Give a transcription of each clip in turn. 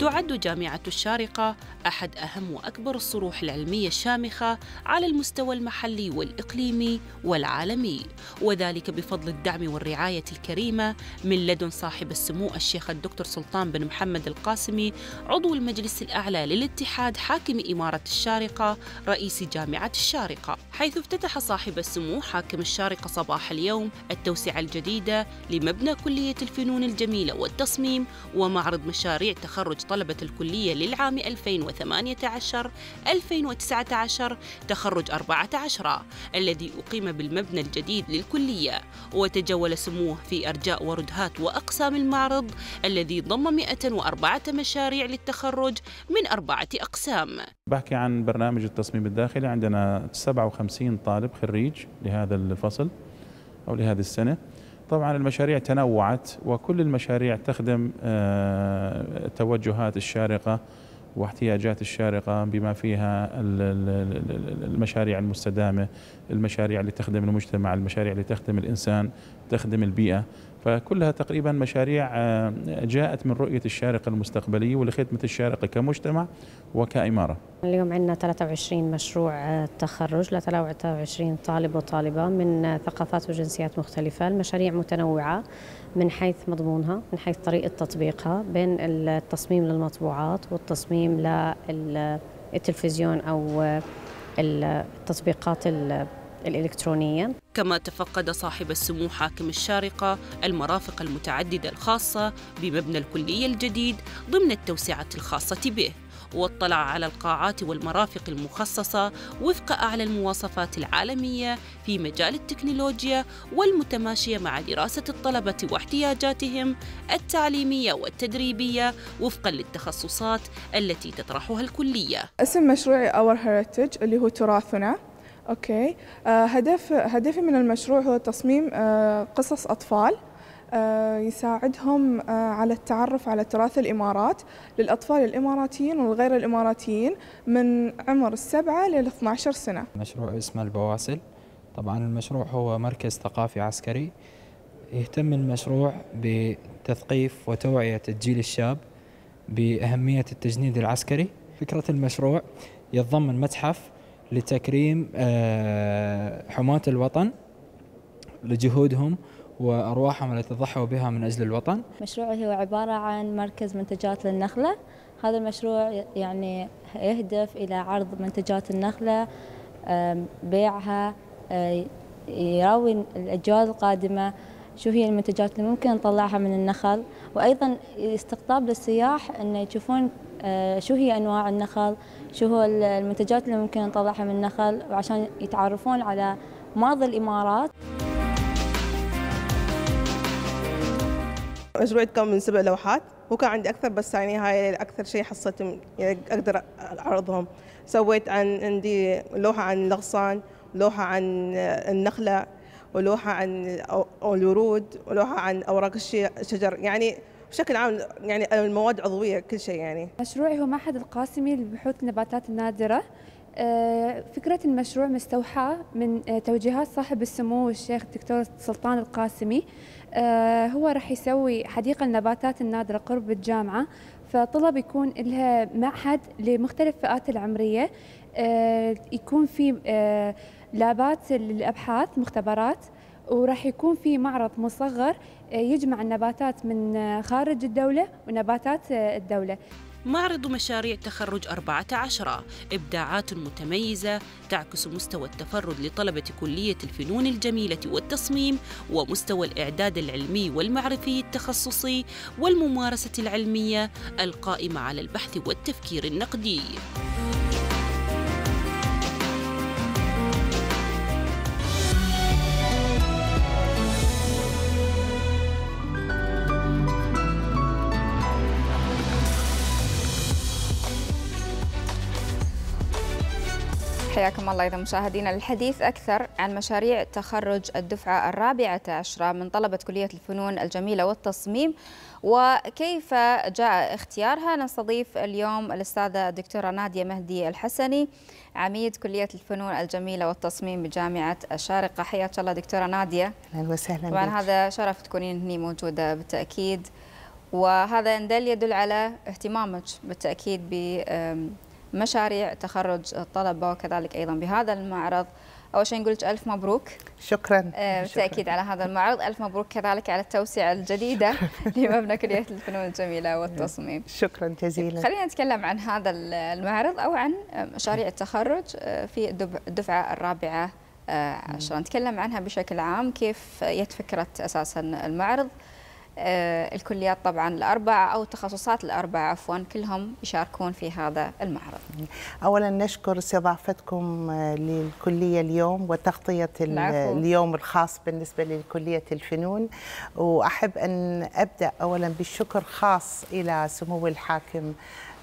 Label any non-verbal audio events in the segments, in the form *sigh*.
تعد جامعة الشارقة أحد أهم وأكبر الصروح العلمية الشامخة على المستوى المحلي والإقليمي والعالمي وذلك بفضل الدعم والرعاية الكريمة من لدن صاحب السمو الشيخ الدكتور سلطان بن محمد القاسمي عضو المجلس الأعلى للاتحاد حاكم إمارة الشارقة رئيس جامعة الشارقة حيث افتتح صاحب السمو حاكم الشارقة صباح اليوم التوسعة الجديدة لمبنى كلية الفنون الجميلة والتصميم ومعرض مشاريع تخرج طلبة الكلية للعام 2018 2019 تخرج 14 الذي أقيم بالمبنى الجديد للكلية وتجول سموه في أرجاء وردهات وأقسام المعرض الذي ضم 104 مشاريع للتخرج من أربعة أقسام بحكي عن برنامج التصميم الداخلي عندنا 57 طالب خريج لهذا الفصل أو لهذه السنة طبعا المشاريع تنوعت وكل المشاريع تخدم التوجهات آه، الشارقة واحتياجات الشارقة بما فيها المشاريع المستدامة المشاريع اللي تخدم المجتمع المشاريع اللي تخدم الإنسان تخدم البيئة فكلها تقريبا مشاريع آه، جاءت من رؤية الشارقة المستقبلية ولخدمة الشارقة كمجتمع وكإمارة اليوم عندنا 23 مشروع آه، تخرج ل 23 طالب وطالبة من آه، ثقافات وجنسيات مختلفة المشاريع متنوعة من حيث مضمونها من حيث طريقة تطبيقها بين التصميم للمطبوعات والتصميم للتلفزيون أو التطبيقات الإلكترونية كما تفقد صاحب السمو حاكم الشارقة المرافق المتعددة الخاصة بمبنى الكلية الجديد ضمن التوسعة الخاصة به واطلع على القاعات والمرافق المخصصة وفق أعلى المواصفات العالمية في مجال التكنولوجيا والمتماشية مع دراسة الطلبة واحتياجاتهم التعليمية والتدريبية وفقا للتخصصات التي تطرحها الكلية اسم مشروعي Our Heritage اللي هو تراثنا اوكي آه، هدف هدفي من المشروع هو تصميم آه، قصص اطفال آه، يساعدهم على التعرف على تراث الامارات للاطفال الاماراتيين والغير الاماراتيين من عمر السبعه لل 12 سنه. مشروع اسمه البواسل طبعا المشروع هو مركز ثقافي عسكري يهتم المشروع بتثقيف وتوعيه الجيل الشاب باهميه التجنيد العسكري. فكره المشروع يتضمن متحف لتكريم آه، حماة الوطن لجهودهم وأرواحهم التي ضحوا بها من أجل الوطن مشروعي هو عبارة عن مركز منتجات للنخلة هذا المشروع يعني يهدف إلى عرض منتجات النخلة بيعها آه، يراوي الأجيال القادمة شو هي المنتجات اللي ممكن نطلعها من النخل وأيضا استقطاب للسياح أن يشوفون آه، شو هي أنواع النخل شو هو المنتجات اللي ممكن نطلعها من النخل وعشان يتعرفون على ماضي الإمارات مشروع كان من سبع لوحات وكان عندي اكثر بس يعني هاي اكثر شيء حصلتهم يعني اقدر اعرضهم سويت عن عندي لوحه عن الاغصان لوحه عن النخله ولوحه عن الورود ولوحه عن اوراق الشجر يعني بشكل عام يعني المواد عضويه كل شيء يعني مشروعي هو معهد القاسمي لبحوث النباتات النادره آه، فكرة المشروع مستوحاة من آه، توجيهات صاحب السمو الشيخ الدكتور سلطان القاسمي آه، هو راح يسوي حديقة النباتات النادرة قرب الجامعة فطلب يكون لها معهد لمختلف فئات العمرية يكون في لابات للأبحاث مختبرات وراح يكون في معرض مصغر آه، يجمع النباتات من آه، خارج الدولة ونباتات آه، الدولة معرض مشاريع تخرج 14 إبداعات متميزة تعكس مستوى التفرد لطلبة كلية الفنون الجميلة والتصميم ومستوى الإعداد العلمي والمعرفي التخصصي والممارسة العلمية القائمة على البحث والتفكير النقدي. حياكم الله إذا مشاهدينا الحديث أكثر عن مشاريع تخرج الدفعة الرابعة عشرة من طلبة كلية الفنون الجميلة والتصميم وكيف جاء اختيارها نستضيف اليوم الأستاذة الدكتورة نادية مهدي الحسني عميد كلية الفنون الجميلة والتصميم بجامعة الشارقة حياك الله دكتورة نادية أهلا وسهلا طبعا هذا شرف تكونين هني موجودة بالتأكيد وهذا دل يدل على اهتمامك بالتأكيد مشاريع تخرج الطلبة وكذلك أيضا بهذا المعرض أول شيء نقول لك ألف مبروك شكرا آه، بالتأكيد على هذا المعرض ألف مبروك كذلك على التوسعة الجديدة *laughs* لمبنى كلية الفنون الجميلة والتصميم شكرا جزيلا خلينا نتكلم عن هذا المعرض أو عن مشاريع التخرج آه، في الدفعة الرابعة آه، عشرة نتكلم عنها بشكل عام كيف يتفكرت أساسا المعرض آه، الكليات طبعا الأربعة أو التخصصات الأربعة عفوا كلهم يشاركون في هذا المعرض أولا نشكر استضافتكم آه، للكلية اليوم وتغطية اليوم الخاص بالنسبة لكلية الفنون وأحب أن أبدأ أولا بالشكر خاص إلى سمو الحاكم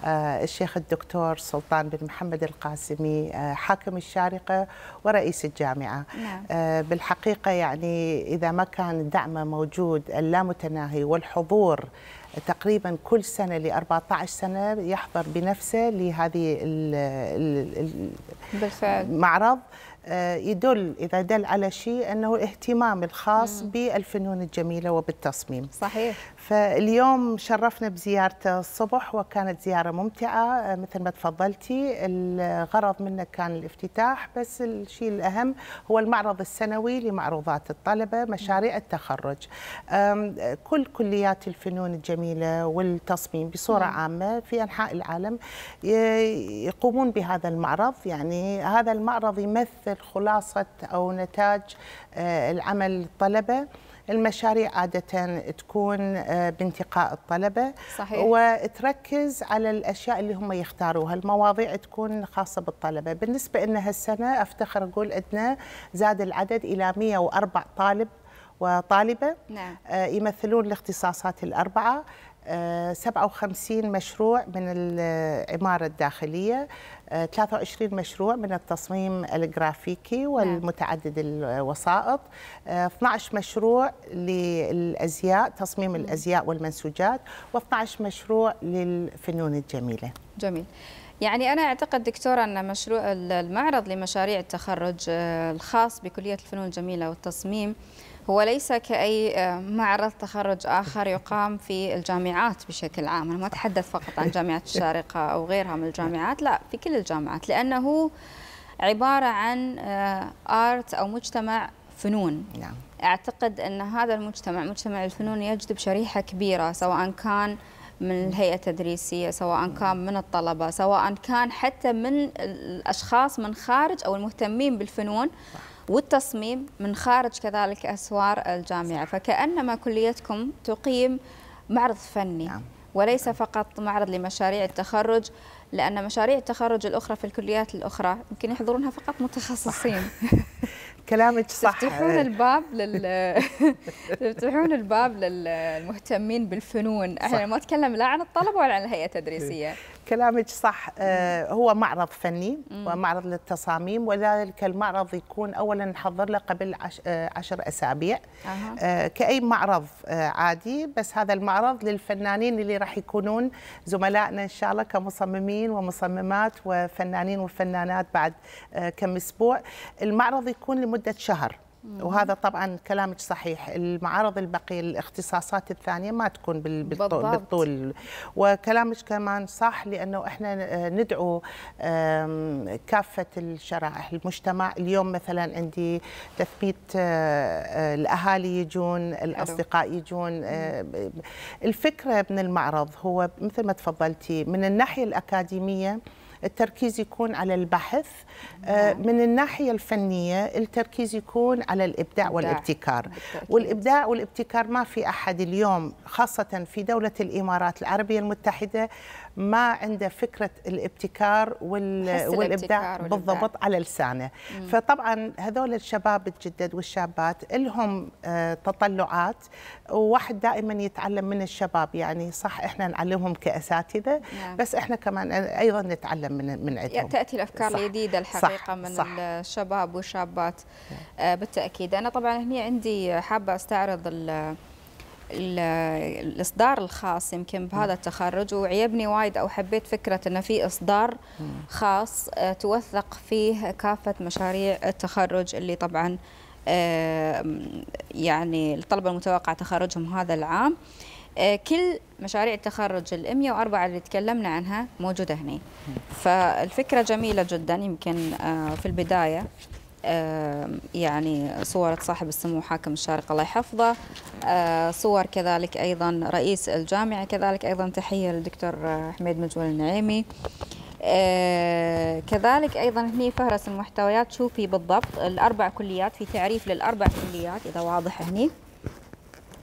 آه، الشيخ الدكتور سلطان بن محمد القاسمي آه، حاكم الشارقة ورئيس الجامعة نعم. آه، بالحقيقة يعني إذا ما كان دعمه موجود اللامتناهي والحضور تقريبا كل سنه ل 14 سنه يحضر بنفسه لهذه المعرض يدل اذا دل على شيء انه الاهتمام الخاص مم. بالفنون الجميله وبالتصميم صحيح فاليوم شرفنا بزيارته الصبح وكانت زيارة ممتعة مثل ما تفضلتي الغرض منه كان الافتتاح بس الشيء الأهم هو المعرض السنوي لمعروضات الطلبة مشاريع التخرج كل كليات الفنون الجميلة والتصميم بصورة نعم. عامة في أنحاء العالم يقومون بهذا المعرض يعني هذا المعرض يمثل خلاصة أو نتاج أه، العمل الطلبة المشاريع عادة تكون آه، بانتقاء الطلبة صحيح. وتركز على الأشياء اللي هم يختاروها المواضيع تكون خاصة بالطلبة بالنسبة لنا هالسنة أفتخر أقول عندنا زاد العدد إلى 104 طالب وطالبة نعم. آه، يمثلون الاختصاصات الأربعة 57 آه، مشروع من العمارة الداخلية 23 آه، مشروع من التصميم الجرافيكي نعم. والمتعدد الوسائط 12 آه، مشروع للازياء تصميم الازياء والمنسوجات و12 مشروع للفنون الجميله جميل يعني أنا أعتقد دكتورة أن مشروع المعرض لمشاريع التخرج آه، الخاص بكلية الفنون الجميلة والتصميم هو ليس كأي آه، معرض تخرج آخر يقام في الجامعات بشكل عام أنا ما أتحدث فقط عن جامعة الشارقة أو غيرها من الجامعات لا في كل الجامعات لأنه عبارة عن آه، آرت أو مجتمع فنون نعم. أعتقد أن هذا المجتمع مجتمع الفنون يجذب شريحة كبيرة سواء كان من الهيئة التدريسية سواء كان من الطلبة سواء كان حتى من الأشخاص من خارج أو المهتمين بالفنون صح. والتصميم من خارج كذلك أسوار الجامعة فكأنما كليتكم تقيم معرض فني نعم. وليس فقط معرض لمشاريع التخرج لأن مشاريع التخرج الأخرى في الكليات الأخرى يمكن يحضرونها فقط متخصصين *laughs* كلامك صح تفتحون الباب لل *laughs* تفتحون الباب للمهتمين بالفنون احنا ما نتكلم لا عن الطلبه ولا عن الهيئه التدريسيه *laughs* كلامك صح آه، هو معرض فني ومعرض للتصاميم ولذلك المعرض يكون اولا نحضر له قبل آه، عشر اسابيع أه. كاي معرض آه، عادي بس هذا المعرض للفنانين اللي راح يكونون زملائنا ان شاء الله كمصممين ومصممات وفنانين وفنانات بعد كم اسبوع المعرض يكون لمده شهر وهذا طبعا كلامك صحيح المعارض البقية الاختصاصات الثانية ما تكون بالطول, بالطول وكلامك كمان صح لأنه احنا ندعو كافة الشرائح المجتمع اليوم مثلا عندي تثبيت آه، آه، الأهالي يجون الأصدقاء يجون آه، الفكرة من المعرض هو مثل ما تفضلتي من الناحية الأكاديمية التركيز يكون على البحث آه، من الناحية الفنية التركيز يكون على الإبداع والابتكار والإبداع والابتكار ما في أحد اليوم خاصة في دولة الإمارات العربية المتحدة ما عنده فكره الابتكار وال... والابداع بالضبط على لسانه فطبعا هذول الشباب الجدد والشابات لهم آه، تطلعات وواحد دائما يتعلم من الشباب يعني صح احنا نعلمهم كاساتذه نعم. بس احنا كمان ايضا نتعلم من من عندهم يعني تاتي الافكار الجديده الحقيقه صح. من صح. الشباب والشابات نعم. آه، بالتاكيد انا طبعا هنا عندي حابه استعرض الاصدار الخاص يمكن بهذا التخرج وعيبني وايد او حبيت فكره انه في اصدار خاص آه، توثق فيه كافه مشاريع التخرج اللي طبعا آه، يعني الطلبه المتوقع تخرجهم هذا العام آه، كل مشاريع التخرج ال 104 اللي تكلمنا عنها موجوده هنا فالفكره جميله جدا يمكن في البدايه يعني صورة صاحب السمو حاكم الشارقة الله يحفظه آه، صور كذلك أيضا رئيس الجامعة كذلك أيضا تحية للدكتور حميد مجول النعيمي آه، كذلك أيضا هني فهرس المحتويات شوفي بالضبط الأربع كليات في تعريف للأربع كليات إذا واضح هني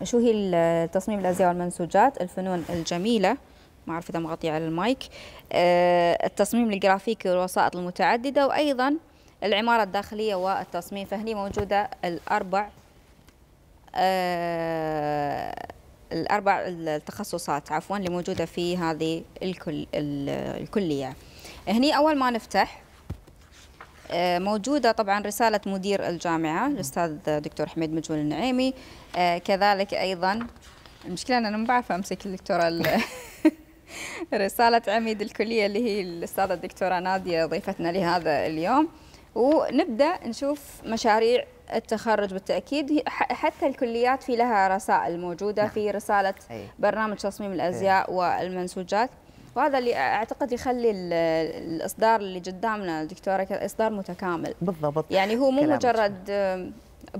شو هي التصميم الأزياء والمنسوجات الفنون الجميلة ما أعرف إذا مغطية على المايك آه، التصميم الجرافيكي والوسائط المتعددة وأيضا العمارة الداخلية والتصميم فهني موجودة الأربع آه الأربع التخصصات عفوا اللي موجودة في هذه الكل الكلية هني أول ما نفتح آه، موجودة طبعا رسالة مدير الجامعة الأستاذ دكتور حميد مجهول النعيمي آه، كذلك أيضا المشكلة أنا ما بعرف أمسك الدكتورة *laughs* رسالة عميد الكلية اللي هي الأستاذة الدكتورة نادية ضيفتنا لهذا اليوم ونبدا نشوف مشاريع التخرج بالتاكيد حتى الكليات في لها رسائل موجوده نعم. في رساله أي. برنامج تصميم الازياء أي. والمنسوجات وهذا اللي اعتقد يخلي الاصدار اللي قدامنا دكتوره اصدار متكامل بالضبط يعني هو مو مجرد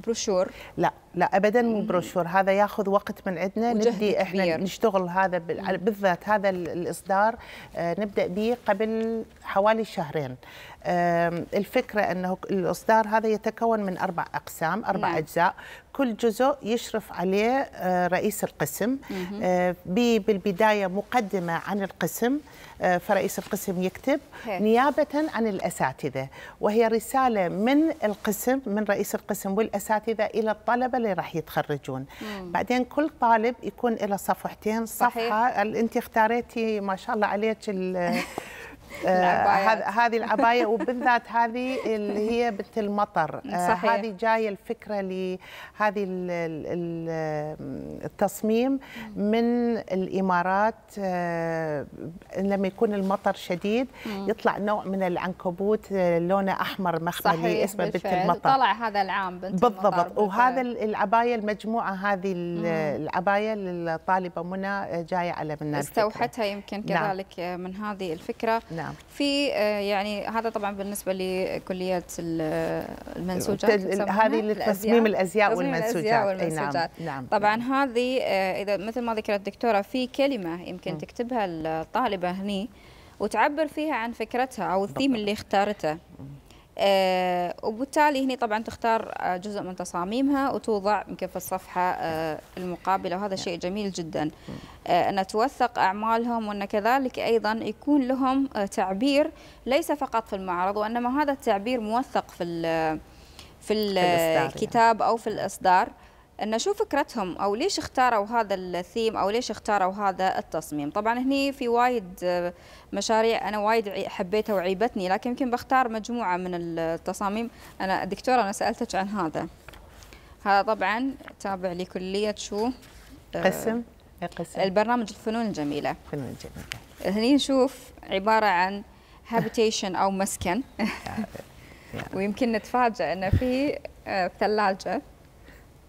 بروشور لا لا ابدا مو بروشور هذا ياخذ وقت من عندنا نبدي احنا كبير. نشتغل هذا بالذات هذا الاصدار آه، نبدا به قبل حوالي شهرين الفكره انه الاصدار هذا يتكون من اربع اقسام اربع مم. نعم. اجزاء كل جزء يشرف عليه آه، رئيس القسم آه، بالبدايه مقدمه عن القسم فرئيس القسم يكتب نيابه عن الاساتذه وهي رساله من القسم من رئيس القسم والاساتذه الى الطلبه اللي راح يتخرجون مم. بعدين كل طالب يكون له صفحتين صفحه صحيح. انت اختاريتي ما شاء الله عليك *laughs* آه، هذه العبايه وبالذات هذه اللي هي بنت المطر آه، صحيح. هذه جايه الفكره لهذه التصميم من الامارات آه، لما يكون المطر شديد يطلع نوع من العنكبوت لونه احمر مخملي اسمه بنت المطر طلع هذا العام بنت بالضبط المطر وهذا العبايه المجموعه هذه العبايه للطالبه منى جايه على منها استوحتها يمكن نعم. كذلك نعم. من هذه الفكره نعم. نعم في آه، يعني هذا طبعا بالنسبه لكليات آه، المنسوجات هذه لتصميم الازياء والمنسوجات, نعم، والمنسوجات. نعم. نعم طبعا نعم. هذه آه، اذا مثل ما ذكرت الدكتوره في كلمه يمكن م. تكتبها الطالبه هني وتعبر فيها عن فكرتها او الثيم اللي اختارته آه، وبالتالي هنا طبعا تختار آه، جزء من تصاميمها وتوضع يمكن في الصفحة آه، المقابلة وهذا نعم. شيء جميل جدا أن توثق أعمالهم وأن كذلك أيضا يكون لهم تعبير ليس فقط في المعرض وإنما هذا التعبير موثق في في الكتاب يعني. أو في الإصدار ان شو فكرتهم او ليش اختاروا هذا الثيم او ليش اختاروا هذا التصميم طبعا هني في وايد مشاريع انا وايد حبيتها وعيبتني لكن يمكن بختار مجموعه من التصاميم انا دكتوره انا سالتك عن هذا هذا طبعا تابع لكليه شو آه، قسم إيه، قسم البرنامج الفنون الجميله الفنون الجميله هني نشوف عباره عن هابيتيشن او مسكن *laughs* ويمكن نتفاجئ انه في آه، ثلاجه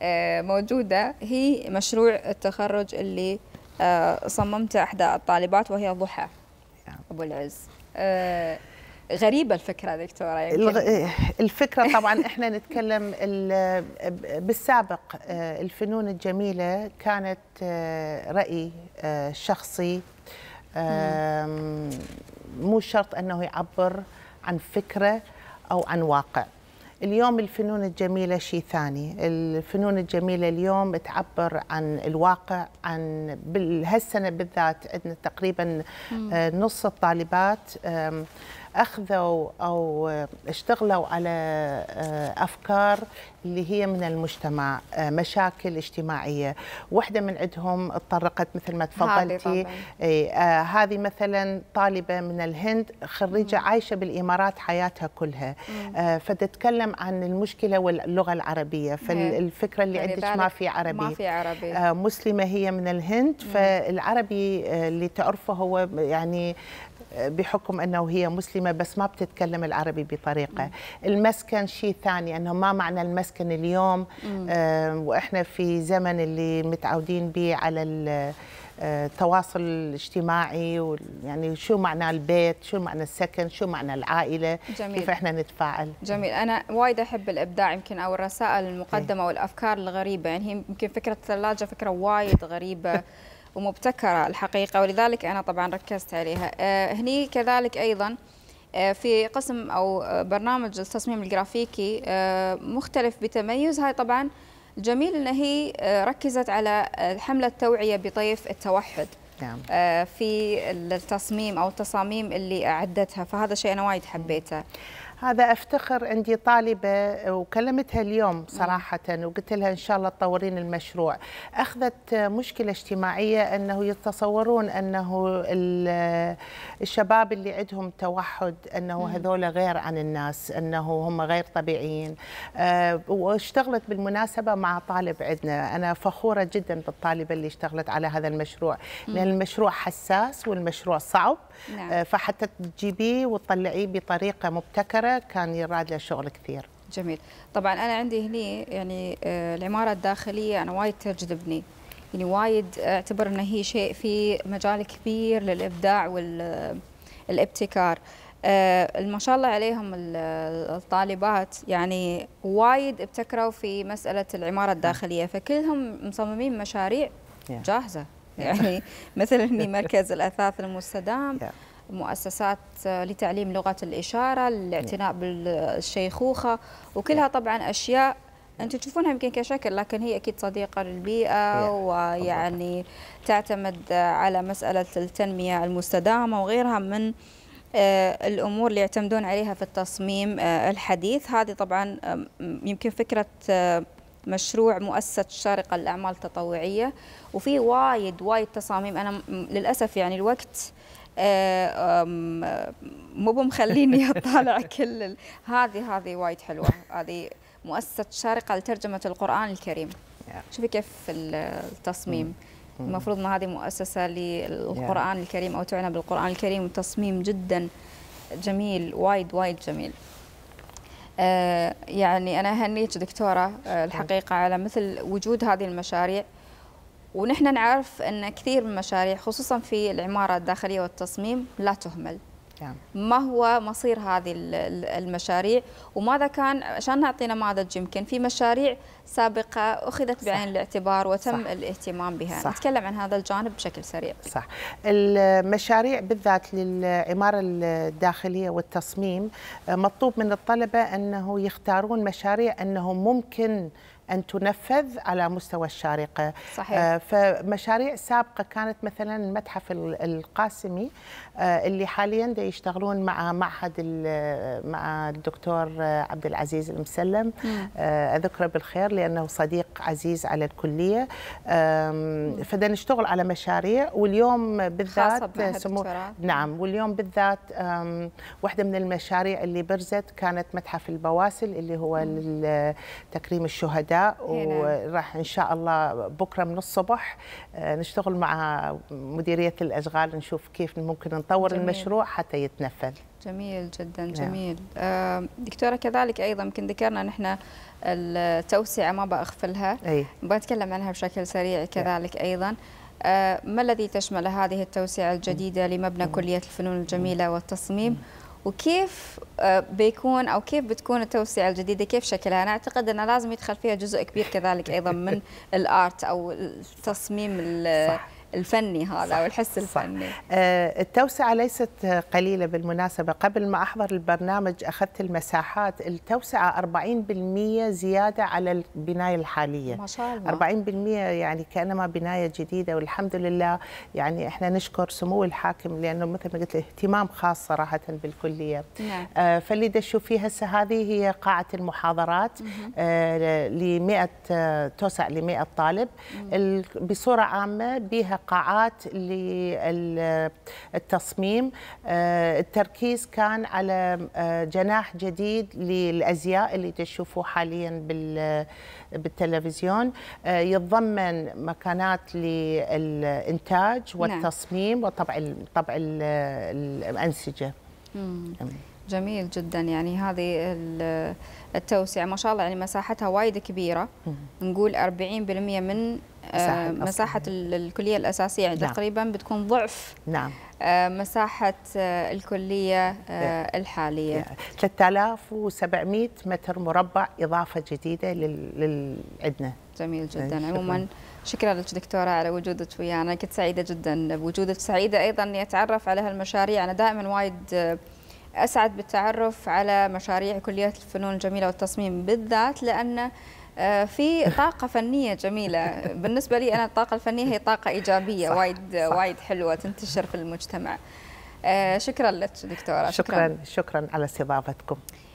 آه، موجودة هي مشروع التخرج اللي آه، صممته إحدى الطالبات وهي ضحى نعم. أبو العز آه، غريبة الفكرة دكتورة يمكن. الفكرة طبعا *laughs* احنا نتكلم بالسابق الفنون الجميلة كانت رأي شخصي مو شرط أنه يعبر عن فكرة أو عن واقع اليوم الفنون الجميلة شيء ثاني الفنون الجميلة اليوم تعبر عن الواقع عن هالسنة بالذات عندنا تقريبا آه، نص الطالبات اخذوا او اشتغلوا على آه، افكار اللي هي من المجتمع آه، مشاكل اجتماعيه واحده من عندهم تطرقت مثل ما تفضلتي هذه آه، مثلا طالبه من الهند خريجه عايشه بالامارات حياتها كلها فتتكلم عن المشكله واللغه العربيه فالفكره اللي يعني عندك ما في عربي ما في عربي مسلمه هي من الهند فالعربي اللي تعرفه هو يعني بحكم انه هي مسلمه بس ما بتتكلم العربي بطريقه مم. المسكن شيء ثاني انه ما معنى المسكن اليوم آه واحنا في زمن اللي متعودين به على التواصل آه، الاجتماعي يعني شو معنى البيت شو معنى السكن شو معنى العائلة جميل. كيف احنا نتفاعل جميل أنا وايد أحب الإبداع يمكن أو الرسائل المقدمة إيه. والأفكار الغريبة يعني هي يمكن فكرة الثلاجة فكرة وايد غريبة *laughs* ومبتكرة الحقيقة ولذلك أنا طبعا ركزت عليها آه، هني كذلك أيضا آه، في قسم أو برنامج التصميم الجرافيكي آه، مختلف بتميز هاي طبعا الجميل أن هي ركزت على حملة توعية بطيف التوحد نعم. في التصميم أو التصاميم اللي أعدتها فهذا شيء أنا وايد حبيته نعم. هذا افتخر عندي طالبه وكلمتها اليوم صراحه وقلت لها ان شاء الله تطورين المشروع اخذت مشكله اجتماعيه انه يتصورون انه الشباب اللي عندهم توحد انه هذول غير عن الناس انه هم غير طبيعيين آه، واشتغلت بالمناسبه مع طالب عندنا انا فخوره جدا بالطالبه اللي اشتغلت على هذا المشروع لان المشروع حساس والمشروع صعب نعم. آه، فحتى تجيبيه وتطلعيه بطريقه مبتكره كان يراد له شغل كثير جميل طبعا انا عندي هني يعني آه، العماره الداخليه انا وايد تجذبني يعني وايد اعتبر انه هي شيء في مجال كبير للابداع والابتكار آه، ما شاء الله عليهم الطالبات يعني وايد ابتكروا في مساله العماره الداخليه فكلهم مصممين مشاريع جاهزه يعني مثلا في *laughs* مركز الأثاث المستدام مؤسسات آه، لتعليم لغة الإشارة الاعتناء بالشيخوخة وكلها طبعا أشياء انتم تشوفونها يمكن كشكل لكن هي اكيد صديقه للبيئه ويعني تعتمد آه، على مساله التنميه المستدامه وغيرها من آه، الامور اللي يعتمدون عليها في التصميم الحديث هذه طبعا يمكن فكره مشروع مؤسسة الشارقة للأعمال التطوعية وفي وايد وايد تصاميم أنا للأسف يعني الوقت آه، مو بمخليني *laughs* اطالع كل هذه هذه وايد حلوه هذه مؤسسه شارقه لترجمه القران الكريم شوفي كيف التصميم mm. Mm. المفروض ان هذه مؤسسه للقران الكريم او تعنى بالقران الكريم تصميم جدا جميل وايد وايد جميل آه، يعني أنا أهنيك دكتورة آه، الحقيقة على مثل وجود هذه المشاريع ونحن نعرف أن كثير من المشاريع خصوصا في العمارة الداخلية والتصميم لا تهمل نعم. ما هو مصير هذه المشاريع وماذا كان عشان نعطي نماذج يمكن في مشاريع سابقة أخذت بعين الاعتبار وتم صح. الاهتمام بها صح. نتكلم عن هذا الجانب بشكل سريع صح المشاريع بالذات للعمارة الداخلية والتصميم مطلوب من الطلبة أنه يختارون مشاريع أنه ممكن أن تنفذ على مستوى الشارقة صحيح. آه، فمشاريع سابقة كانت مثلا المتحف القاسمي آه، اللي حاليا يشتغلون مع معهد مع الدكتور آه، عبد العزيز المسلم أذكره بالخير لأنه صديق عزيز على الكلية فدا نشتغل على مشاريع واليوم بالذات سمو نعم واليوم بالذات واحدة من المشاريع اللي برزت كانت متحف البواسل اللي هو تكريم الشهداء إيه، نعم. وراح ان شاء الله بكره من الصبح آه، نشتغل مع مديريه الاشغال نشوف كيف ممكن نطور جميل. المشروع حتى يتنفذ جميل جدا نعم. جميل نعم. دكتوره كذلك ايضا يمكن ذكرنا نحن التوسعه ما بأغفلها أي. بتكلم عنها بشكل سريع كذلك نعم. ايضا آه، ما الذي تشمل هذه التوسعه الجديده لمبنى كليه الفنون الجميله والتصميم وكيف آه، بيكون او كيف بتكون التوسعه الجديده كيف شكلها انا اعتقد انه لازم يدخل فيها جزء كبير كذلك ايضا من *laughs* الارت او التصميم صح. الفني هذا والحس الفني صح. آه التوسعة ليست قليلة بالمناسبة قبل ما أحضر البرنامج أخذت المساحات التوسعة 40% زيادة على البناية الحالية ما شاء الله 40% يعني كأنما بناية جديدة والحمد لله يعني إحنا نشكر سمو الحاكم لأنه مثل ما قلت اهتمام خاص صراحة بالكلية نعم. آه فاللي دشوا فيها هسه هذه هي قاعة المحاضرات آه ل 100 آه، توسع ل 100 طالب بصورة عامة بها قاعات للتصميم آه، التركيز كان على آه، جناح جديد للازياء اللي تشوفوه حاليا آه، بالتلفزيون يتضمن مكانات للانتاج نعم. والتصميم وطبع طبع الانسجه جميل جدا يعني هذه التوسعه ما شاء الله يعني مساحتها وايد كبيره نقول 40% من مساحة, آه، الكلية الأساسية يعني نعم. تقريبا بتكون ضعف نعم آه، مساحة آه، الكلية الحالية 3700 متر مربع إضافة جديدة للعدنة جميل جدا إيه، عموما شكرا لك دكتورة على وجودك ويانا يعني كنت سعيدة جدا بوجودك سعيدة أيضا أني أتعرف على هالمشاريع أنا دائما وايد أسعد بالتعرف على مشاريع كلية الفنون الجميلة والتصميم بالذات لأن آه، في طاقة فنية جميلة *laughs* بالنسبة لي أنا الطاقة الفنية هي طاقة إيجابية صح وايد صح وايد حلوة تنتشر في المجتمع آه، شكرا لك دكتورة شكرا شكرا, شكرا على استضافتكم